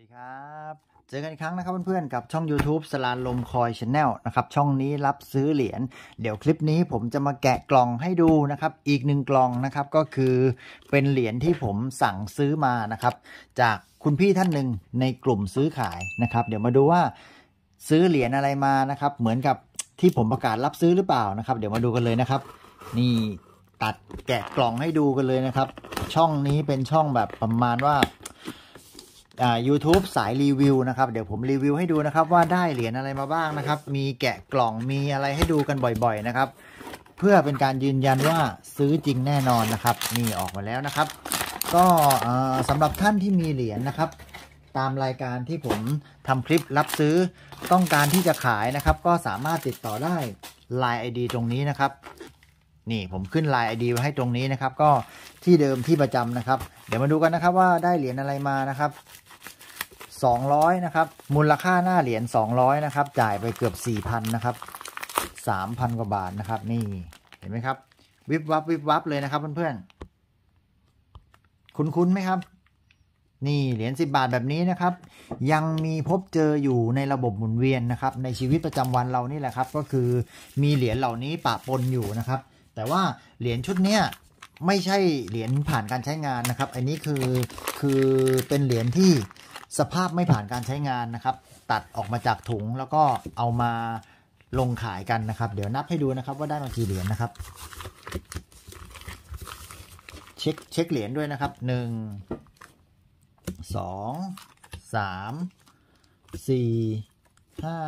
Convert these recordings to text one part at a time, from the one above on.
สวัสดีครับ เจอกันอีกครั้งนะครับเพื่อนๆกับช่อง YouTube สลานลมคอยชาแนลนะครับช่องนี้รับซื้อเหรียญเดี๋ยวคลิปนี้ผมจะมาแกะกล่องให้ดูนะครับอีกหนึ่งกล่องนะครับก็คือเป็นเหรียญที่ผมสั่งซื้อมานะครับ จากคุณพี่ท่านหนึ่งในกลุ่มซื้อขายนะครับ เดี๋ยวมาดูว่าซื้อเหรียญอะไรมานะครับเหมือนกับที่ผมประกาศรับซื้อหรือเปล่านะครับ เดี๋ยวมาดูกันเลยนะครับนี่ตัดแกะกล่องให้ดูกันเลยนะครับ ช่องนี้เป็นช่องแบบประมาณว่ายูทูบสายรีวิวนะครับ เดี๋ยวผมรีวิวให้ดูนะครับ ว่าได้เหรียญอะไรมาบ้างนะครับ มีแกะกล่อง มีอะไรให้ดูกันบ่อยๆนะครับ เพื่อเป็นการยืนยันว่าซื้อจริงแน่นอนนะครับ นี่ออกมาแล้วนะครับ ก็สำหรับท่านที่มีเหรียญนนะครับ ตามรายการที่ผมทำคลิปรับซื้อ ต้องการที่จะขายนะครับ ก็สามารถติดต่อได้ Line ID ตรงนี้นะครับ นี่ผมขึ้น Line ID ไว้ให้ตรงนี้นะครับ ก็ที่เดิมที่ประจำนะครับ เดี๋ยวมาดูกันนะครับว่าได้เหรียญอะไรมานะครับ200 นะครับมูลค่าหน้าเหรียญ200 นะครับ จ่ายไปเกือบ4,000 นะครับ 3,000กว่าบาทนะครับนี่เห็นไหมครับวิบวับวิบวับเลยนะครับ เพื่อนๆคุ้นๆไหมครับนี่เหรียญ10 บาทแบบนี้นะครับ ยังมีพบเจออยู่ในระบบหมุนเวียนนะครับในชีวิตประจำวันเรานี่แหละครับ ก็คือมีเหรียญเหล่านี้ปะปนอยู่นะครับ แต่ว่าเหรียญชุดเนี้ยไม่ใช่เหรียญผ่านการใช้งานนะครับ อันนี้คือคือเป็นเหรียญที่สภาพไม่ผ่านการใช้งานนะครับ ตัดออกมาจากถุงแล้วก็เอามาลงขายกันนะครับ เดี๋ยวนับให้ดูนะครับ ว่าได้มากี่เหรียญนนะครับ เช็คเช็คเหรียญด้วยนะครับหนึ่งสองสามสี่ห้า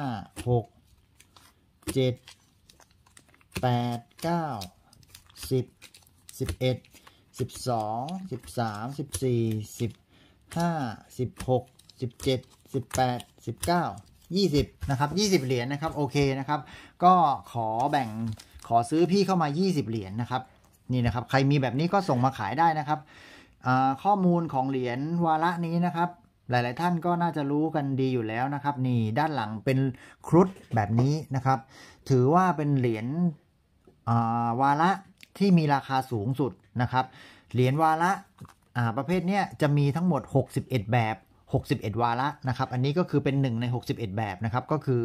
หกเจ็ดแปดเก้าสิบสิบเอ็ดสิบสองสิบสามสิบสี่สิบห้าสิบหกสิบเจ็ดสิบแปดสิบเก้ายี่สิบนะครับยี่สิบเหรียญนะครับโอเคนะครับ ก็ขอแบ่งขอซื้อพี่เข้ามายี่สิบเหรียญนนะครับนี่นะครับ ใครมีแบบนี้ก็ส่งมาขายได้นะครับข้อมูลของเหรียญวาระนี้นะครับหลาย ๆ ท่านก็น่าจะรู้กันดีอยู่แล้วนะครับนี่ด้านหลังเป็นครุฑแบบนี้นะครับ ถือว่าเป็นเหรียญวาระที่มีราคาสูงสุดนะครับเหรียญวาระประเภทนี้จะมีทั้งหมด 61 แบบ 61วาระนะครับ อันนี้ก็คือเป็น 1 ใน 61 แบบ นะครับ ก็คือ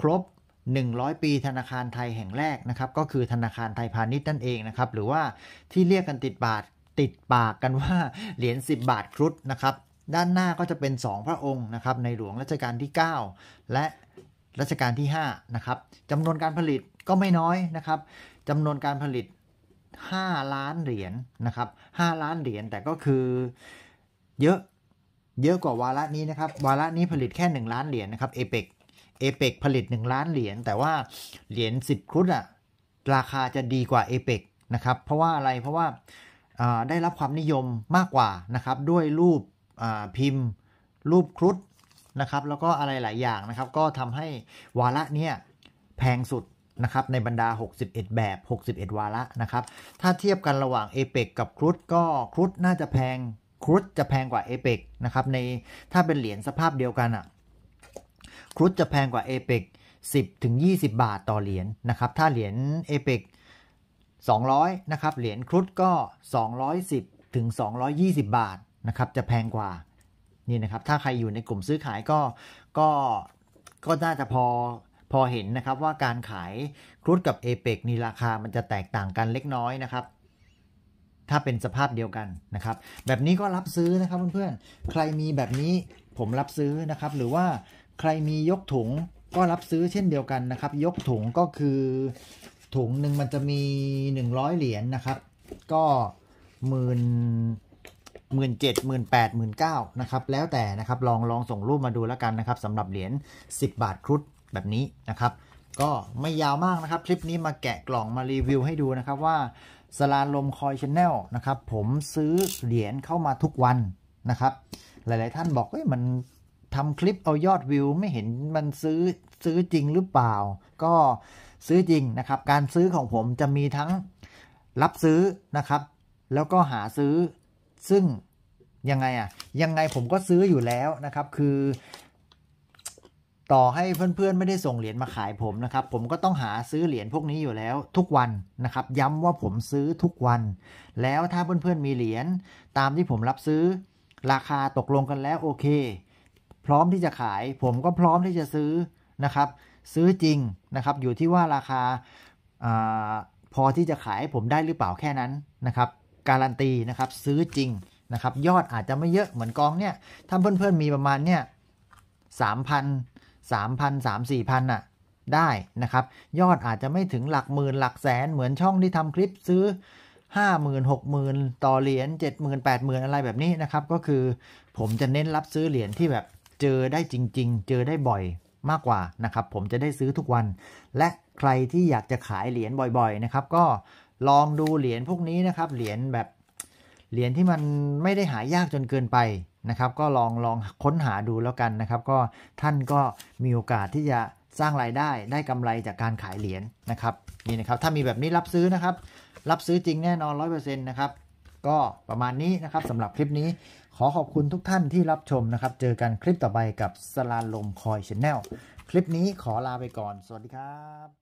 ครบ 100 ปีธนาคารไทยแห่งแรก นะครับ ก็คือธนาคารไทยพาณิชย์นั่นเอง นะครับ หรือว่าที่เรียกกันติดบาท ติดปากกันว่าเหรียญ 10 บาทครุฑ นะครับ ด้านหน้าก็จะเป็น 2 พระองค์ นะครับ ในหลวงรัชกาลที่ 9 และรัชกาลที่5นะครับจำนวนการผลิตก็ไม่น้อย นะครับจำนวนการผลิต5 ล้านเหรียญนนะครับ 5 ล้านเหรียญ แต่ก็คือ เยอะเยอะกว่าวาระนี้นะครับวาระนี้ผลิตแค่ 1 ล้านเหรียญนนะครับเอเปกเอเปกผลิต 1 ล้านเหรียญแต่ว่าเหรียญ10ครุฑอะราคาจะดีกว่าเอเปกนะครับ เพราะว่าอะไร เพราะว่าได้รับความนิยมมากกว่านะครับด้วยรูปพิมพ์รูปครุฑนะครับแล้วก็อะไรหลายอย่างนะครับก็ทำให้วาระเนี้ยแพงสุดนะครับในบรรดา 61 แบบ 61 วาระนะครับ ถ้าเทียบกันระหว่าง a p e ปกับครุฑก็ครุฑน่าจะแพง ครุฑจะแพงกว่า a p e ปนะครับในถ้าเป็นเหรียญสภาพเดียวกันอ่ะครุฑจะแพงกว่า a p e ป10ถึง20 บาทต่อเหรียญนะครับถ้าเหรียญเอเป200นะครับเหรียญครุฑก็ 210ถึง220 บาทนะครับจะแพงกว่านี่นะครับถ้าใครอยู่ในกลุ่มซื้อขายก็ก็ก็น่าจะพอพอเห็นนะครับว่าการขายครุฑกับเอเปกนี่ราคามันจะแตกต่างกันเล็กน้อยนะครับ ถ้าเป็นสภาพเดียวกันนะครับ แบบนี้ก็รับซื้อนะครับ เพื่อนๆใครมีแบบนี้ผมรับซื้อนะครับ หรือว่าใครมียกถุงก็รับซื้อเช่นเดียวกันนะครับ ยกถุงก็คือถุงหนึ่งมันจะมี 100 เหรียญนนะครับ ก็หมื่นหมื่นเจ็ดหมื่นแปดหมื่นเก้านะครับ แล้วแต่นะครับ ลองลองส่งรูปมาดูแล้วกันนะครับสำหรับเหรียญ10 บาทครุฑแบบนี้นะครับ ก็ไม่ยาวมากนะครับ คลิปนี้มาแกะกล่องมารีวิวให้ดูนะครับว่าสลานลมคอยชแนลนะครับ ผมซื้อเหรียญเข้ามาทุกวันนะครับ หลาย ๆ ท่านบอกเอ้ยมันทำคลิปเอายอดวิว ไม่เห็นมันซื้อซื้อจริงหรือเปล่า ก็ซื้อจริงนะครับ การซื้อของผมจะมีทั้งรับซื้อนะครับ แล้วก็หาซื้อซึ่งยังไงอะยังไงผมก็ซื้ออยู่แล้วนะครับ คือต่อให้เพื่อนๆไม่ได้ส่งเหรียญมาขายผมนะครับ ผมก็ต้องหาซื้อเหรียญพวกนี้อยู่แล้วทุกวันนะครับ ย้ำว่าผมซื้อทุกวัน แล้วถ้าเพื่อนๆมีเหรียญตามที่ผมรับซื้อ ราคาตกลงกันแล้วโอเค พร้อมที่จะขายผมก็พร้อมที่จะซื้อ นะครับ ซื้อจริงนะครับ อยู่ที่ว่าราคาาพอที่จะขายผมได้หรือเปล่าแค่นั้นนะครับ การันตีนะครับ ซื้อจริงนะครับ ยอดอาจจะไม่เยอะเหมือนกองเนี่ย ถ้าเพื่อนๆมีประมาณเนี่ยสามพัน3,000ส4,000น่ะได้นะครับ ยอดอาจจะไม่ถึงหลักหมื่นหลักแสนเหมือนช่องที่ทำคลิปซื้อ50,000 60,000 ต่อเหรียญ70,000 80,000 อะไรแบบนี้นะครับก็คือผมจะเน้นรับซื้อเหรียญที่แบบเจอได้จริง ๆ เจอได้บ่อยมากกว่านะครับผมจะได้ซื้อทุกวัน และใครที่อยากจะขายเหรียญบ่อยๆนะครับก็ลองดูเหรียญพวกนี้นะครับเหรียญแบบเหรียญที่มันไม่ได้หายากจนเกินไปนะครับ ก็ลองลองค้นหาดูแล้วกันนะครับ ก็ท่านก็มีโอกาสที่จะสร้างรายได้ได้กำไรจากการขายเหรียญนนะครับนี่นะครับ ถ้ามีแบบนี้รับซื้อนะครับ รับซื้อจริงแน่นอน100%นะครับก็ประมาณนี้นะครับสำหรับคลิปนี้ขอขอบคุณทุกท่านที่รับชมนะครับเจอกันคลิปต่อไปกับสลาลมคอยชแนลคลิปนี้ขอลาไปก่อน สวัสดีครับ